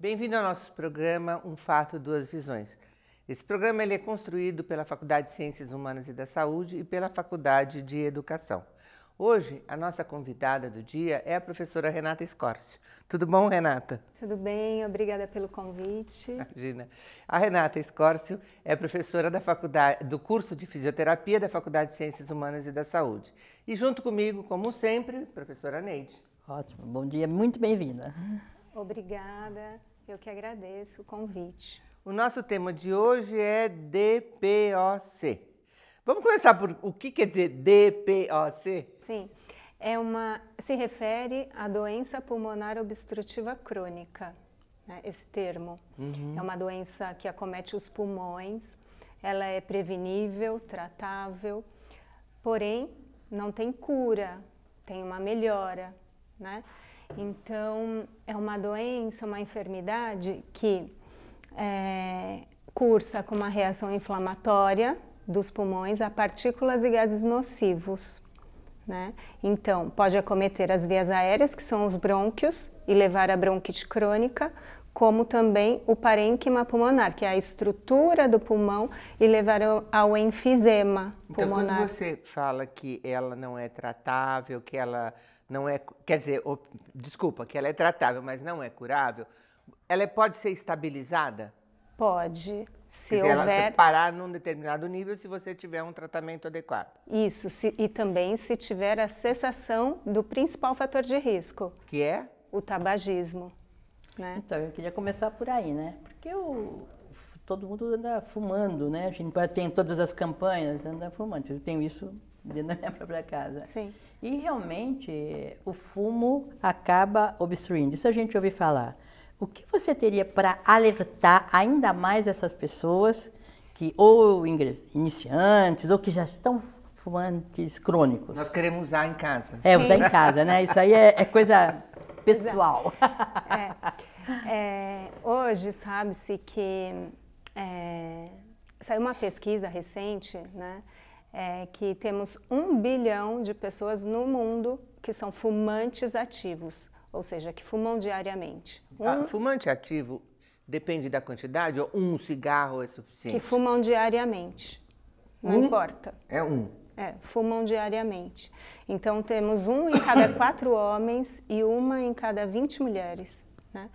Bem-vindo ao nosso programa Um Fato, Duas Visões. Esse programa ele é construído pela Faculdade de Ciências Humanas e da Saúde e pela Faculdade de Educação. Hoje, a nossa convidada do dia é a professora Renata Escórcio. Tudo bom, Renata? Tudo bem, obrigada pelo convite. Imagina. A Renata Escórcio é professora da faculdade, do curso de Fisioterapia da Faculdade de Ciências Humanas e da Saúde. E junto comigo, como sempre, professora Neide. Ótimo, bom dia, muito bem-vinda. Obrigada. Eu que agradeço o convite. O nosso tema de hoje é DPOC. Vamos começar por o que quer dizer DPOC? Sim, é uma se refere à doença pulmonar obstrutiva crônica. Né, esse termo uhum. é uma doença que acomete os pulmões. Ela é prevenível, tratável, porém não tem cura, tem uma melhora, né? Então, é uma doença, uma enfermidade que é, cursa com uma reação inflamatória dos pulmões a partículas e gases nocivos. Né? Então, pode acometer as vias aéreas, que são os brônquios, e levar a bronquite crônica, como também o parênquima pulmonar, que é a estrutura do pulmão, e levar ao enfisema pulmonar. Então, quando você fala que ela não é tratável, que ela não é, quer dizer, op, desculpa, que ela é tratável, mas não é curável, ela é, pode ser estabilizada? Pode, se dizer, houver... Ela parar num determinado nível se você tiver um tratamento adequado. Isso, se, e também se tiver a cessação do principal fator de risco. Que é? O tabagismo. Né? Então, eu queria começar por aí, né? Porque o, todo mundo anda fumando, né? A gente tem todas as campanhas, anda fumando. Eu tenho isso dentro da minha própria casa. Sim. E realmente o fumo acaba obstruindo. Isso a gente ouve falar. O que você teria para alertar ainda mais essas pessoas que ou iniciantes ou que já estão fumantes crônicos? Nós queremos usar em casa. É, Sim. usar em casa, né? Isso aí é, é coisa pessoal. É, é, hoje sabe-se que é, saiu uma pesquisa recente, né? é que temos um bilhão de pessoas no mundo que são fumantes ativos, ou seja, que fumam diariamente. Ah, um... Ah, fumante ativo depende da quantidade ou um cigarro é suficiente? Que fumam diariamente, não um? importa. É um. É, fumam diariamente. Então temos um em cada quatro homens e uma em cada 20 mulheres. Né?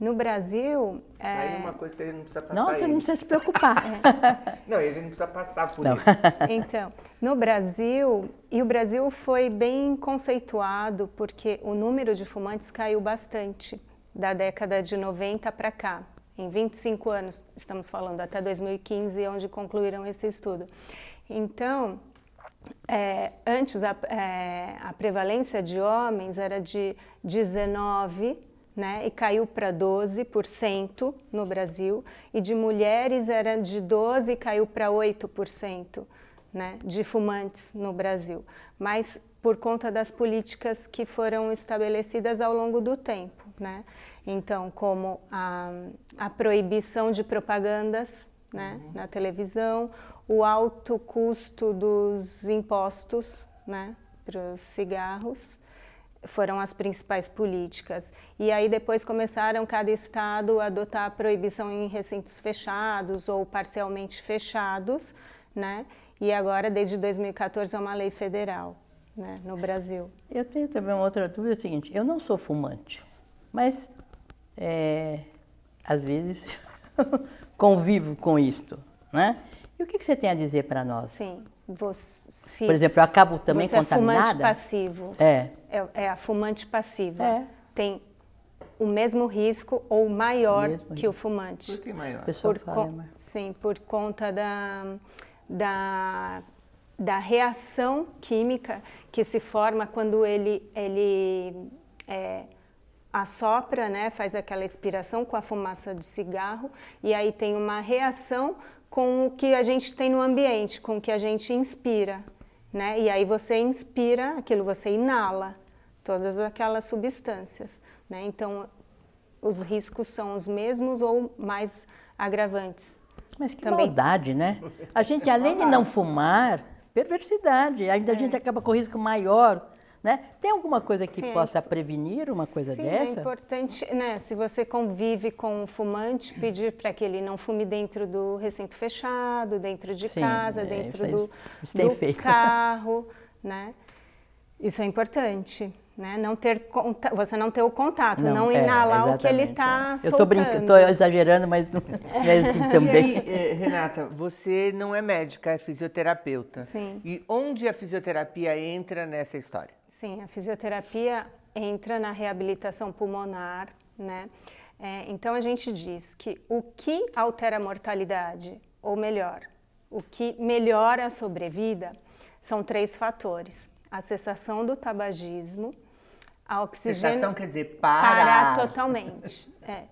No Brasil. É... Aí é uma coisa que a gente não precisa passar. Não, você não precisa se preocupar. é. Não, a gente não precisa passar por não. isso. Então, no Brasil, e o Brasil foi bem conceituado, porque o número de fumantes caiu bastante da década de 90 para cá. Em 25 anos, estamos falando, até 2015, onde concluíram esse estudo. Então, é, antes a, é, a prevalência de homens era de 19 né? E caiu para 12% no Brasil, e de mulheres era de 12 e caiu para 8%, né, de fumantes no Brasil. Mas por conta das políticas que foram estabelecidas ao longo do tempo, né? Então, como a, a proibição de propagandas né, uhum. na televisão, o alto custo dos impostos né, para os cigarros, foram as principais políticas. E aí depois começaram cada estado a adotar a proibição em recintos fechados ou parcialmente fechados, né? E agora, desde 2014, é uma lei federal né, no Brasil. Eu tenho também uma outra dúvida, é o seguinte, eu não sou fumante, mas é, às vezes convivo com isto, né? E o que, que você tem a dizer para nós? Sim. Você, Por exemplo, eu acabo também você contaminada. é fumante passivo. É. é. é a fumante passiva. É. Tem o mesmo risco ou maior o que risco. o fumante. Por que maior? Por fala, con... É sim, por conta da, da, da reação química que se forma quando ele, ele é, assopra, né, faz aquela expiração com a fumaça de cigarro, e aí tem uma reação com o que a gente tem no ambiente, com o que a gente inspira, né? E aí você inspira aquilo, você inala todas aquelas substâncias, né? Então os riscos são os mesmos ou mais agravantes. Mas que Também. maldade, né? A gente além de não fumar, perversidade, ainda é. a gente é. acaba com risco maior né? Tem alguma coisa que sim, possa prevenir uma coisa sim, é dessa? É importante, né? Se você convive com um fumante, pedir para que ele não fume dentro do recinto fechado, dentro de sim, casa, é, dentro faz, do, do carro, né? Isso é importante. Né? Não ter você não ter o contato, não, não é, inalar o que ele está é. soltando. Eu estou exagerando, mas não é assim também. Aí, eh, Renata, você não é médica, é fisioterapeuta. Sim. E onde a fisioterapia entra nessa história? Sim, a fisioterapia entra na reabilitação pulmonar, né? É, então a gente diz que o que altera a mortalidade, ou melhor, o que melhora a sobrevida, são três fatores: a cessação do tabagismo, a oxigênio. Cessação quer dizer parar. Parar totalmente. É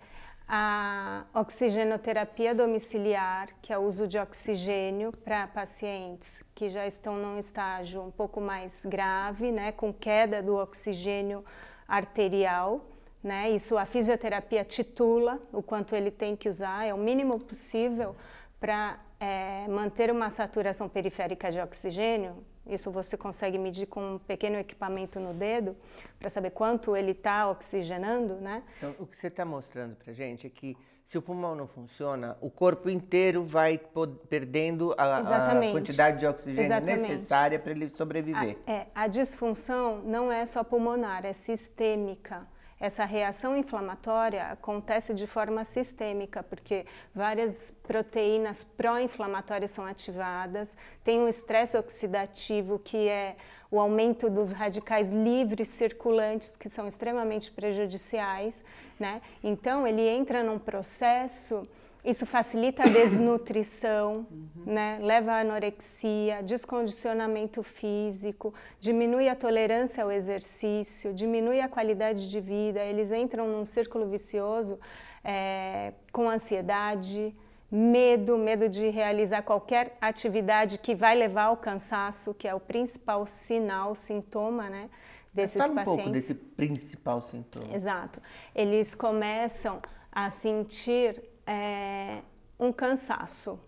a oxigenoterapia domiciliar, que é o uso de oxigênio para pacientes que já estão num estágio um pouco mais grave, né, com queda do oxigênio arterial. Né? Isso a fisioterapia titula o quanto ele tem que usar, é o mínimo possível para é, eh, manter uma saturação periférica de oxigênio isso você consegue medir com um pequeno equipamento no dedo para saber quanto ele está oxigenando, né? Então, o que você está mostrando para gente é que se o pulmão não funciona, o corpo inteiro vai perdendo a, a, quantidade de oxigênio Exatamente. necessária para ele sobreviver. A, é, a disfunção não é só pulmonar, é sistêmica essa reação inflamatória acontece de forma sistêmica, porque várias proteínas pró-inflamatórias são ativadas, tem um estresse oxidativo que é o aumento dos radicais livres circulantes que são extremamente prejudiciais, né? Então ele entra num processo isso facilita a desnutrição, uhum. né? leva à anorexia, descondicionamento físico, diminui a tolerância ao exercício, diminui a qualidade de vida. Eles entram num círculo vicioso é, com ansiedade, medo, medo de realizar qualquer atividade que vai levar ao cansaço, que é o principal sinal, sintoma, né? É, desses Fala um pacientes. pouco desse principal sintoma. Exato. Eles começam a sentir é, um cansaço.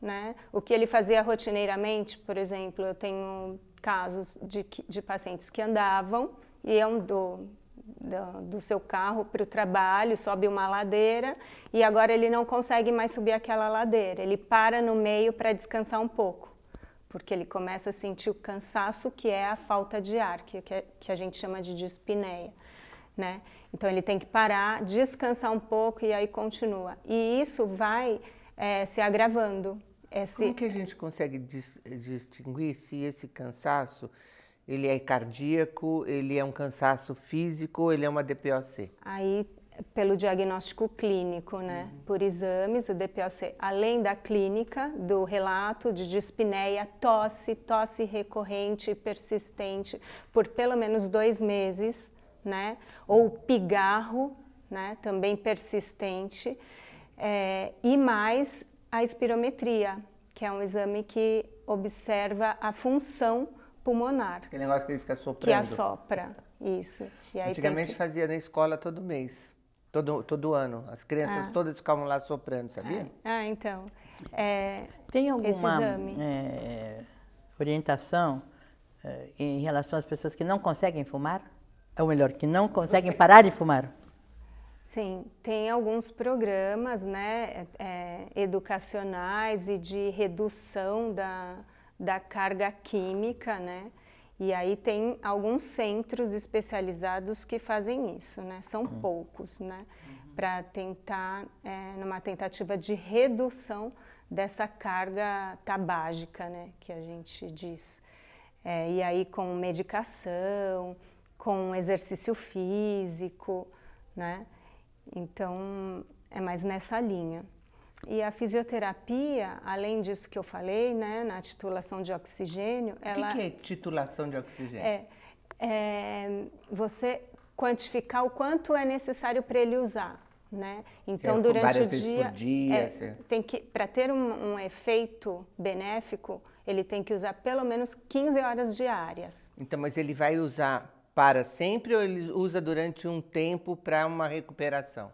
Né? O que ele fazia rotineiramente, por exemplo, eu tenho casos de, de pacientes que andavam, iam do, do, do seu carro para o trabalho, sobe uma ladeira e agora ele não consegue mais subir aquela ladeira, ele para no meio para descansar um pouco. Porque ele começa a sentir o cansaço que é a falta de ar, que, que é, a gente chama de dispneia, né? Então ele tem que parar, descansar um pouco e aí continua. E isso vai é, se agravando. Esse... Como que a gente consegue dis distinguir se esse cansaço ele é cardíaco, ele é um cansaço físico, ele é uma DPOC? Aí pelo diagnóstico clínico, né? Uhum. Por exames, o DPOC, além da clínica, do relato de dispneia, tosse, tosse recorrente, persistente, por pelo menos dois meses, né? Ou pigarro, né? Também persistente. É, e mais a espirometria, que é um exame que observa a função pulmonar. Aquele negócio que ele fica soprando. Que assopra, isso. Antigamente que... fazia na escola todo mês, todo, todo ano. As crianças ah. todas ficavam lá soprando, sabia? Ah, ah então. É, Tem alguma é, orientação é, em relação às pessoas que não conseguem fumar? ou melhor, que não conseguem parar de fumar? Sim, tem alguns programas né, é, é, educacionais e de redução da, da carga química, né? E aí tem alguns centros especializados que fazem isso, né? São uhum. poucos, né? Uhum. Para tentar, é, numa tentativa de redução dessa carga tabágica, né? Que a gente diz. É, e aí com medicação, com exercício físico, né? Então, é mais nessa linha. E a fisioterapia, além disso que eu falei, né, na titulação de oxigênio, o ela... O que, que, é titulação de oxigênio? É, é, você quantificar o quanto é necessário para ele usar, né? Então, certo, durante o dia... dia é, assim. tem que, para ter um, um efeito benéfico, ele tem que usar pelo menos 15 horas diárias. Então, mas ele vai usar para sempre ou ele usa durante um tempo para uma recuperação?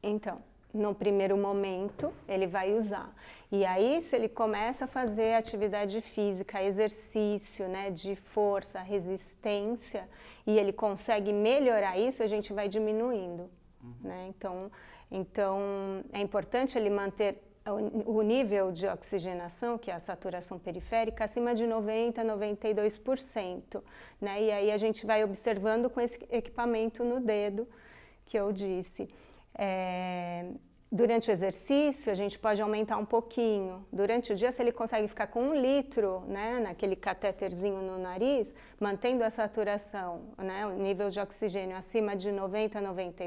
Então, no primeiro momento ele vai usar. E aí, se ele começa a fazer atividade física, exercício, né, de força, resistência, e ele consegue melhorar isso, a gente vai diminuindo, uhum. né? Então, então é importante ele manter o nível de oxigenação, que é a saturação periférica, acima de 90%, 92%. Né? E aí a gente vai observando com esse equipamento no dedo que eu disse. É, durante o exercício, a gente pode aumentar um pouquinho. Durante o dia, se ele consegue ficar com um litro né, naquele catéterzinho no nariz, mantendo a saturação, né, o nível de oxigênio acima de 90%,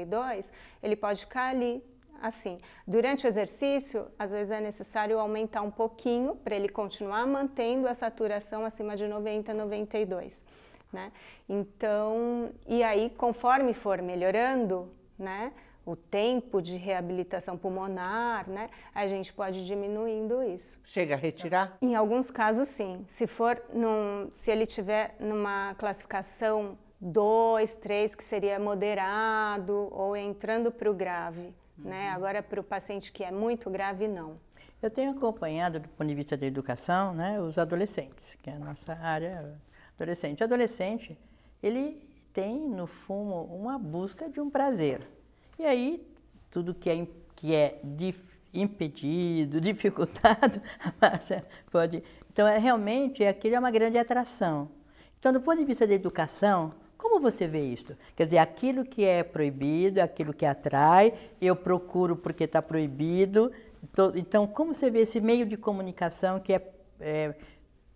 92%, ele pode ficar ali assim, durante o exercício, às vezes é necessário aumentar um pouquinho para ele continuar mantendo a saturação acima de 90, 92, né? Então, e aí conforme for melhorando, né, o tempo de reabilitação pulmonar, né? A gente pode diminuindo isso. Chega a retirar? Em alguns casos, sim. Se for num, se ele tiver numa classificação 2, 3, que seria moderado ou entrando para o grave, Uhum. Né? Agora, para o paciente que é muito grave, não. Eu tenho acompanhado, do ponto de vista da educação, né, os adolescentes, que é a nossa área adolescente. O adolescente, ele tem no fumo uma busca de um prazer. E aí, tudo que é, que é impedido, dificultado, pode. Então, é, realmente, aquilo é uma grande atração. Então, do ponto de vista da educação, como você vê isso? Quer dizer, aquilo que é proibido, aquilo que atrai, eu procuro porque está proibido. Então, então, como você vê esse meio de comunicação que é, é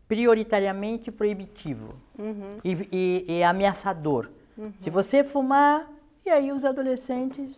prioritariamente proibitivo uhum. e, e, e, ameaçador? Uhum. Se você fumar, e aí os adolescentes,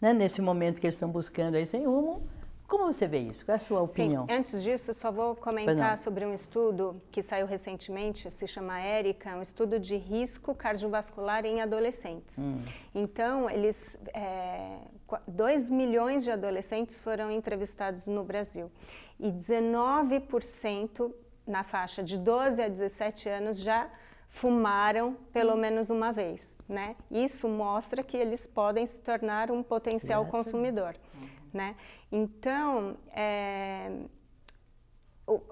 né, nesse momento que eles estão buscando aí sem rumo, como você vê isso? Qual é a sua opinião? Sim, antes disso, só vou comentar sobre um estudo que saiu recentemente, se chama Érica, um estudo de risco cardiovascular em adolescentes. Hum. Então, eles, é, 2 milhões de adolescentes foram entrevistados no Brasil e 19% na faixa de 12 a 17 anos já fumaram pelo hum. menos uma vez, né? Isso mostra que eles podem se tornar um potencial consumidor. Hum né? Então, é, eu,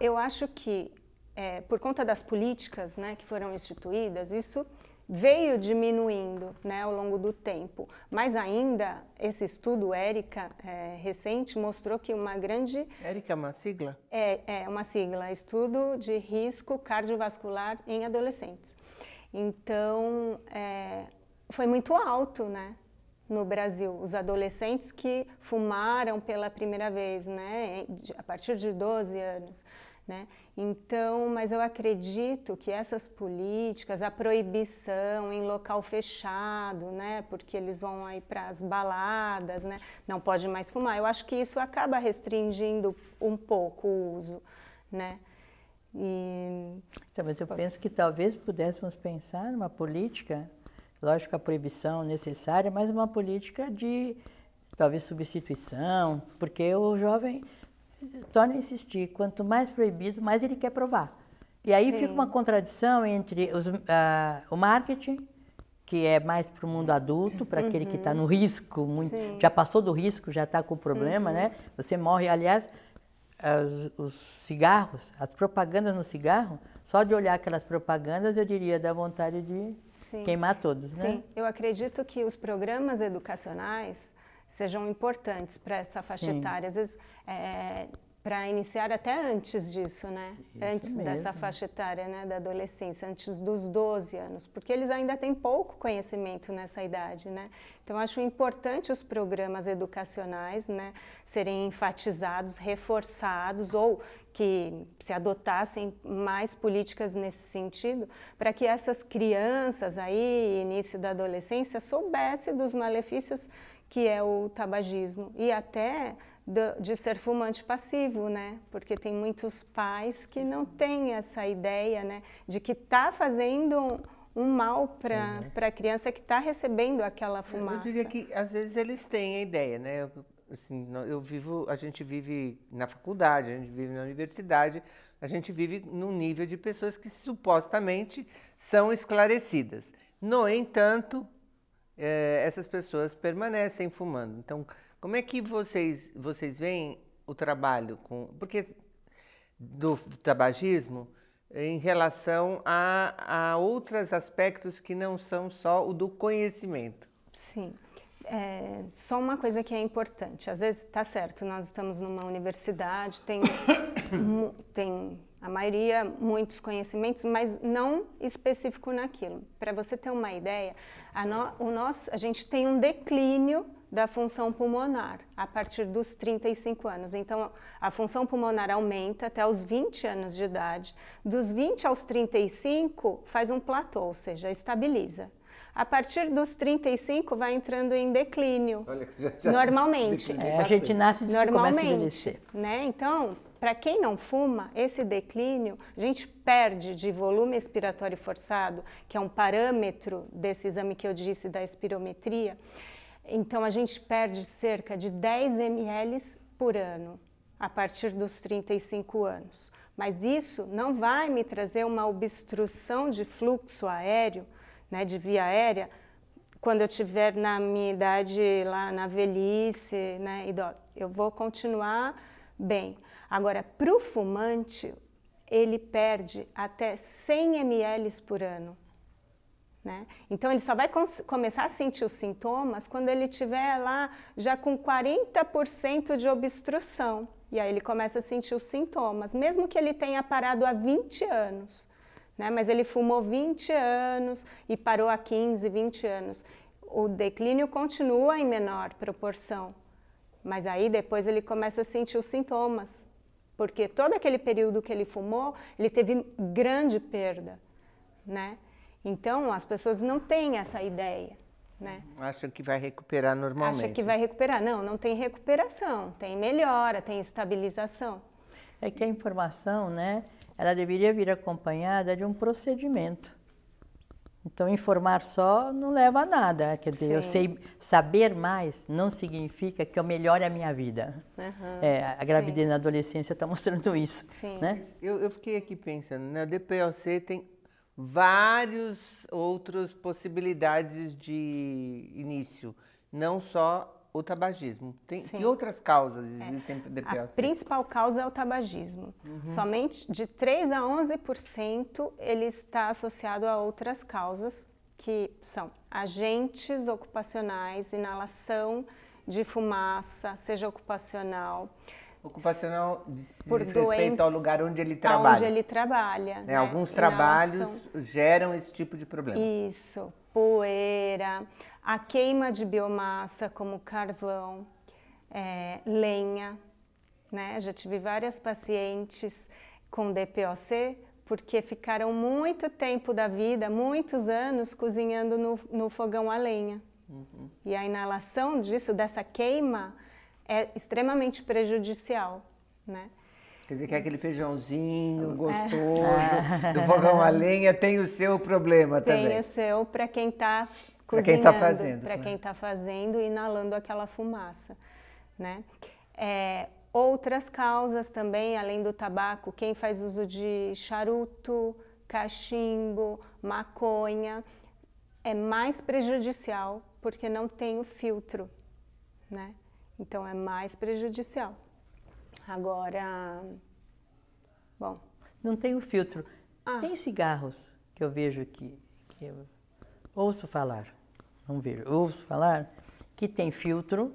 eu acho que é, por conta das políticas né, que foram instituídas, isso veio diminuindo né, ao longo do tempo. Mas ainda, esse estudo, Érica, é, recente, mostrou que uma grande... Érica é uma sigla? É, é uma sigla. Estudo de risco cardiovascular em adolescentes. Então, é, foi muito alto, né? no Brasil, os adolescentes que fumaram pela primeira vez, né, a partir de 12 anos. Né? Então, mas eu acredito que essas políticas, a proibição em local fechado, né? Porque eles vão aí para as baladas, né? Não pode mais fumar. Eu acho que isso acaba restringindo um pouco o uso, né? E... Então, mas eu posso... penso que talvez pudéssemos pensar numa política lógico, a proibição necessária, mas uma política de talvez substituição, porque o jovem torna a insistir, quanto mais proibido, mais ele quer provar. E aí Sim. fica uma contradição entre os, ah, o marketing, que é mais para o mundo adulto, para uhum. aquele que está no uhum. risco, muito, já passou do risco, já está com problema, né? uhum. né? Você morre, aliás, os cigarros, as propagandas no cigarro, só de olhar aquelas propagandas, eu diria, dá vontade de Sim. queimar todos, né? Sim, eu acredito que os programas educacionais sejam importantes para essa faixa Sim. etária. Às vezes, é, para iniciar até antes disso, né? Isso antes mesmo. dessa faixa etária, né, da adolescência, antes dos 12 anos, porque eles ainda têm pouco conhecimento nessa idade, né? Então acho importante os programas educacionais, né, serem enfatizados, reforçados ou que se adotassem mais políticas nesse sentido, para que essas crianças aí, início da adolescência, soubessem dos malefícios que é o tabagismo e até de, de ser fumante passivo, né? Porque tem muitos pais que não têm essa ideia, né? De que está fazendo um mal para né? a criança que está recebendo aquela fumaça. Eu diria que às vezes eles têm a ideia, né? Eu, assim, eu vivo, a gente vive na faculdade, a gente vive na universidade, a gente vive num nível de pessoas que supostamente são esclarecidas. No entanto, eh, essas pessoas permanecem fumando. Então, como é que vocês, vocês veem o trabalho com. Porque do, do tabagismo em relação a, a outros aspectos que não são só o do conhecimento. Sim. É, só uma coisa que é importante. Às vezes, tá certo, nós estamos numa universidade, tem, tem a maioria, muitos conhecimentos, mas não específico naquilo. Para você ter uma ideia, a, no, o nosso, a gente tem um declínio da função pulmonar a partir dos 35 anos. Então, a função pulmonar aumenta até os 20 anos de idade. Dos 20 aos 35, faz um platô, ou seja, estabiliza. A partir dos 35 vai entrando em declínio. Olha, já, já normalmente. É, a gente nasce e normalmente, começa a envelhecer. Né? Então, para quem não fuma, esse declínio, a gente perde de volume expiratório forçado, que é um parâmetro desse exame que eu disse da espirometria. Então, a gente perde cerca de 10 ml por ano a partir dos 35 anos. Mas isso não vai me trazer uma obstrução de fluxo aéreo, né, de via aérea, quando eu tiver na minha idade lá na velhice, né, eu vou continuar bem. Agora, para o fumante, ele perde até 100 ml por ano. Né? Então, ele só vai começar a sentir os sintomas quando ele estiver lá já com 40% de obstrução. E aí ele começa a sentir os sintomas, mesmo que ele tenha parado há 20 anos. Né? Mas ele fumou 20 anos e parou há 15, 20 anos. O declínio continua em menor proporção, mas aí depois ele começa a sentir os sintomas, porque todo aquele período que ele fumou, ele teve grande perda, né? Então as pessoas não têm essa ideia, né? Acham que vai recuperar normalmente. Acha que vai recuperar. Não, não tem recuperação, tem melhora, tem estabilização. É que a informação, né, ela deveria vir acompanhada de um procedimento. Então, informar só não leva a nada. Quer dizer, Sim. eu sei saber mais não significa que eu melhore a minha vida. Uhum. É, a gravidez Sim. na adolescência está mostrando isso. Sim. Né? Eu, eu, fiquei aqui pensando, né? o DPOC tem várias outras possibilidades de início, não só o tabagismo. Tem, que outras causas é. existem é. DPOC? A principal causa é o tabagismo. Uhum. Somente de 3 a 11% ele está associado a outras causas, que são agentes ocupacionais, inalação de fumaça, seja ocupacional. Ocupacional por diz doença, respeito ao lugar onde ele trabalha. Onde ele trabalha. Né? Né? Alguns inalação. trabalhos geram esse tipo de problema. Isso, poeira, a queima de biomassa como carvão, é, lenha, né? Já tive várias pacientes com DPOC porque ficaram muito tempo da vida, muitos anos, cozinhando no, no fogão a lenha. Uhum. E a inalação disso, dessa queima, é extremamente prejudicial, né? Quer dizer que é aquele feijãozinho é. gostoso é. do fogão a lenha tem o seu problema tem também. Tem o seu para quem está para quem está fazendo. Para né? quem está fazendo, inalando aquela fumaça, né? É, outras causas também, além do tabaco, quem faz uso de charuto, cachimbo, maconha, é mais prejudicial porque não tem o filtro, né? Então é mais prejudicial. Agora, bom. Não tem o filtro. Ah. Tem cigarros que eu vejo aqui, que eu ouço falar não vejo. Eu ouço falar que tem filtro,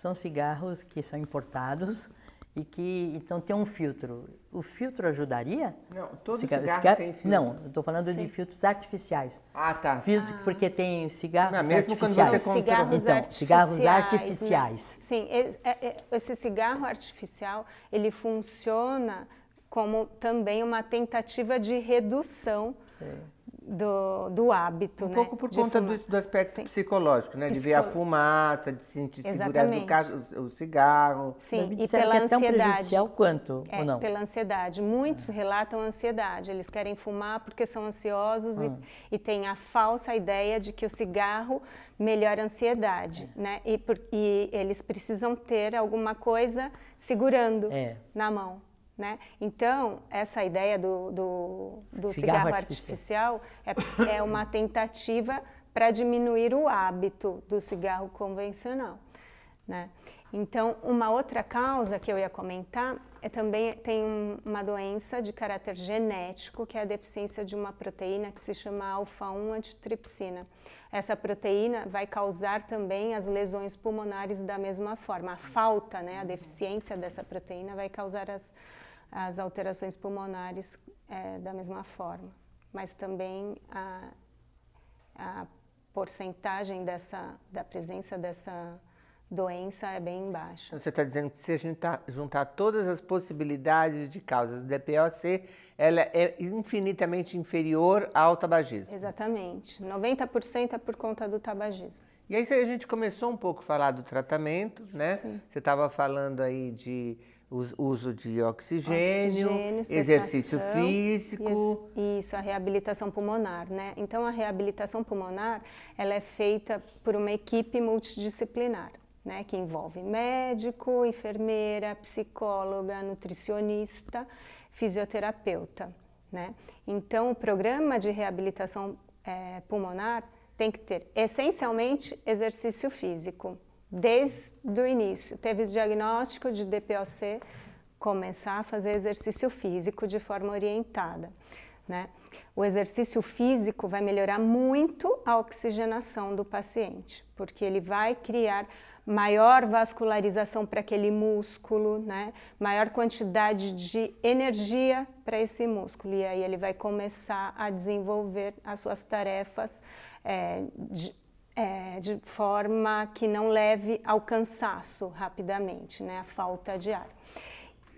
são cigarros que são importados e que então tem um filtro. O filtro ajudaria? Não, todo cigarro, cigarro, cigarro tem filtro. Não, estou falando Sim. de filtros artificiais. Ah, tá. ah. porque tem cigarros não, ah, mesmo artificiais. Quando você então, cigarros então, artificiais. cigarros artificiais. Né? Sim, é, é, é, esse cigarro artificial ele funciona como também uma tentativa de redução. Sim do, do hábito. Um né? pouco por de conta do, do, aspecto Sim. psicológico, né? De ver a fumaça, de sentir Exatamente. segurança o, o cigarro. Sim, e pela é ansiedade. Tão quanto, é, ou não? Pela ansiedade. Muitos ah. relatam ansiedade. Eles querem fumar porque são ansiosos ah. e, hum. e têm a falsa ideia de que o cigarro melhora a ansiedade, é. né? E, por, e eles precisam ter alguma coisa segurando é. na mão. Né? Então, essa ideia do, do, do cigarro, cigarro, artificial, artificial é, é uma tentativa para diminuir o hábito do cigarro convencional. Né? Então, uma outra causa que eu ia comentar é também tem um, uma doença de caráter genético, que é a deficiência de uma proteína que se chama alfa-1 antitripsina. Essa proteína vai causar também as lesões pulmonares da mesma forma. A falta, né, a deficiência dessa proteína vai causar as, as alterações pulmonares é, da mesma forma. Mas também a, a porcentagem dessa, da presença dessa doença é bem baixa. Então, você está dizendo que se a gente juntar, tá, juntar todas as possibilidades de causas do DPOC, ela é infinitamente inferior ao tabagismo. Exatamente. 90% é por conta do tabagismo. E aí a gente começou um pouco a falar do tratamento, né? Sim. Você estava falando aí de uso de oxigênio, oxigênio exercício físico. Isso, a reabilitação pulmonar, né? Então, a reabilitação pulmonar, ela é feita por uma equipe multidisciplinar. Né, que envolve médico, enfermeira, psicóloga, nutricionista, fisioterapeuta. Né? Então, o programa de reabilitação é, pulmonar tem que ter essencialmente exercício físico, desde o início. Teve o diagnóstico de DPOC, começar a fazer exercício físico de forma orientada. Né? O exercício físico vai melhorar muito a oxigenação do paciente, porque ele vai criar maior vascularização para aquele músculo, né? maior quantidade de energia para esse músculo. E aí ele vai começar a desenvolver as suas tarefas é, de, é, de forma que não leve ao cansaço rapidamente, né, a falta de ar.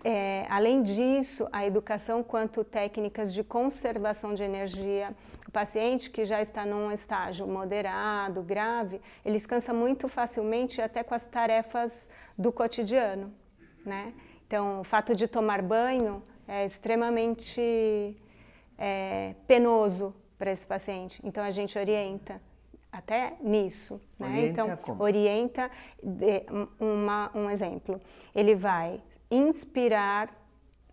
É, além disso, a educação quanto técnicas de conservação de energia, o paciente que já está num estágio moderado, grave, ele descansa muito facilmente até com as tarefas do cotidiano, né? Então, o fato de tomar banho é extremamente é, penoso para esse paciente. Então, a gente orienta até nisso, né? Orienta então, como? orienta de, uma, um exemplo. Ele vai inspirar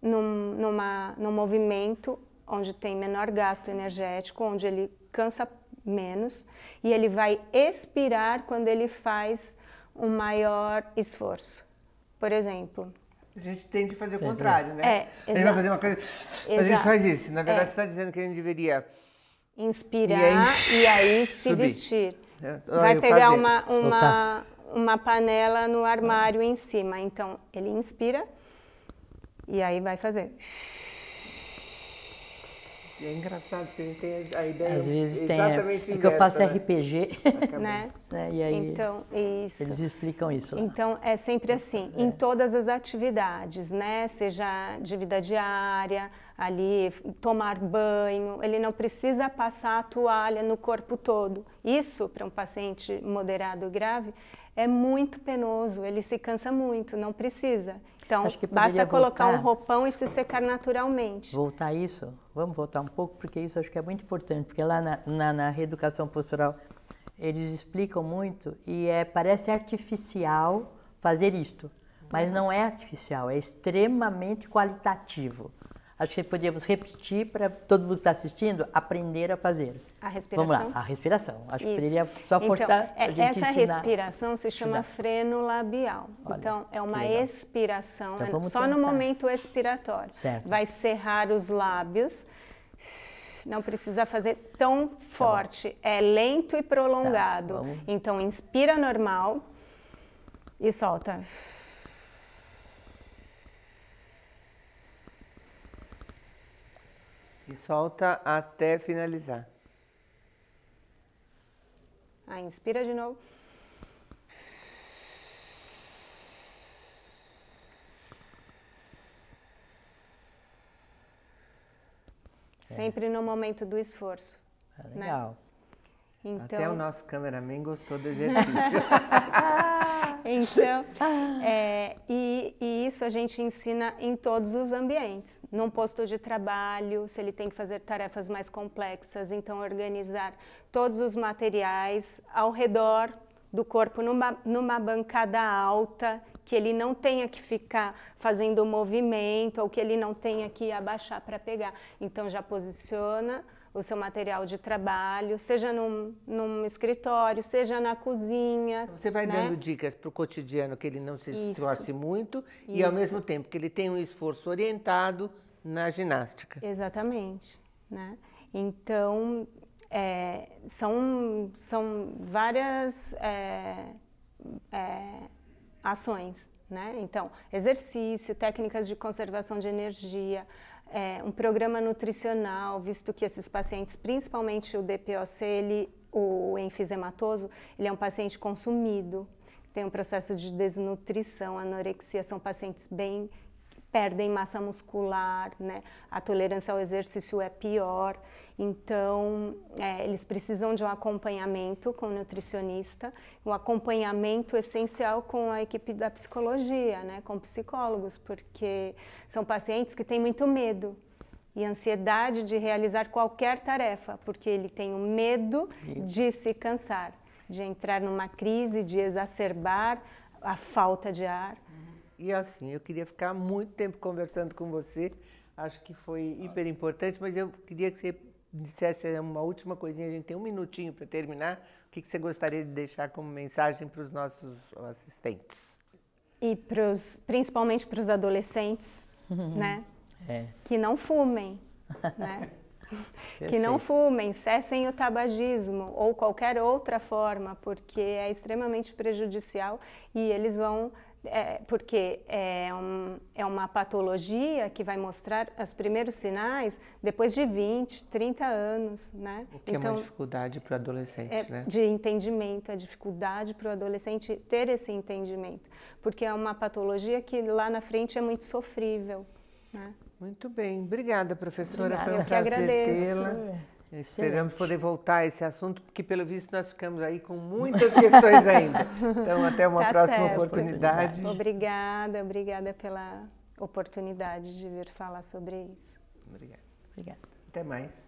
num, numa, num movimento onde tem menor gasto energético, onde ele cansa menos, e ele vai expirar quando ele faz um maior esforço. Por exemplo, a gente tende a fazer o contrário, né? É, exato. A gente vai fazer uma coisa. Exato. A gente faz isso. Na verdade, é. você está dizendo que a gente deveria inspirar e aí, e aí se subir. vestir. Vai eu pegar uma, uma, uma panela no armário em cima. Então, ele inspira e aí vai fazer é engraçado que a gente tem a ideia Às vezes tem, é, exatamente tem, é que eu faço né? RPG, né? né? E aí então, isso. eles explicam isso. Lá. Então é sempre assim, é. em todas as atividades, né? Seja de vida diária, ali tomar banho, ele não precisa passar a toalha no corpo todo. Isso para um paciente moderado grave é muito penoso, ele se cansa muito, não precisa. Então, basta colocar voltar. um roupão e se secar naturalmente. Voltar isso? Vamos voltar um pouco, porque isso acho que é muito importante, porque lá na, na, na reeducação postural eles explicam muito e é, parece artificial fazer isto, mas não é artificial, é extremamente qualitativo. Acho que podíamos repetir para todo mundo que está assistindo aprender a fazer. A respiração. Vamos lá, a respiração. Acho Isso. que poderia só então, forçar então, a é gente Essa ensinar. respiração se chama ensinar. freno labial. Olha, então, é uma expiração, então, é só tentar. no momento expiratório. Certo. Vai cerrar os lábios não precisa fazer tão tá forte, tá é lento e prolongado. Tá, então, inspira normal e solta. E solta até finalizar. Aí, inspira de novo. É. Sempre no momento do esforço. É né? legal. Né? Então... Até o nosso cameraman gostou do exercício. então, ah. é, e, e, isso a gente ensina em todos os ambientes. Num posto de trabalho, se ele tem que fazer tarefas mais complexas, então organizar todos os materiais ao redor do corpo numa, numa bancada alta, que ele não tenha que ficar fazendo movimento ou que ele não tenha que abaixar para pegar. Então já posiciona o seu material de trabalho, seja num, num escritório, seja na cozinha. Você vai né? dando dicas para o cotidiano que ele não se esforce muito Isso. e ao mesmo tempo que ele tem um esforço orientado na ginástica. Exatamente. Né? Então, é, são, são várias é, é, ações. Né? Então, exercício, técnicas de conservação de energia, é, um programa nutricional, visto que esses pacientes, principalmente o DPOC, ele, o enfisematoso, ele é um paciente consumido, tem um processo de desnutrição, anorexia, são pacientes bem perdem massa muscular, né? a tolerância ao exercício é pior. Então, é, eles precisam de um acompanhamento com o nutricionista, um acompanhamento essencial com a equipe da psicologia, né? com psicólogos, porque são pacientes que têm muito medo e ansiedade de realizar qualquer tarefa, porque ele tem o medo de se cansar, de entrar numa crise, de exacerbar a falta de ar e é assim, eu queria ficar muito tempo conversando com você, acho que foi hiper importante, mas eu queria que você dissesse uma última coisinha, a gente tem um minutinho para terminar, o que, que você gostaria de deixar como mensagem para os nossos assistentes? E pros, principalmente para os adolescentes, uhum. né? É. Que não fumem, né? que não fumem, cessem o tabagismo ou qualquer outra forma, porque é extremamente prejudicial e eles vão é, porque é, um, é uma patologia que vai mostrar os primeiros sinais depois de 20, 30 anos, né? O que então, é uma então, dificuldade para o adolescente, é, né? De entendimento, é dificuldade para o adolescente ter esse entendimento, porque é uma patologia que lá na frente é muito sofrível, né? Muito bem, obrigada professora, obrigada. foi um Eu prazer tê-la. É Esperamos poder voltar a esse assunto, porque pelo visto nós ficamos aí com muitas questões ainda. Então, até uma tá próxima certo. oportunidade. Obrigada, obrigada pela oportunidade de vir falar sobre isso. Obrigada. Obrigada. Até mais.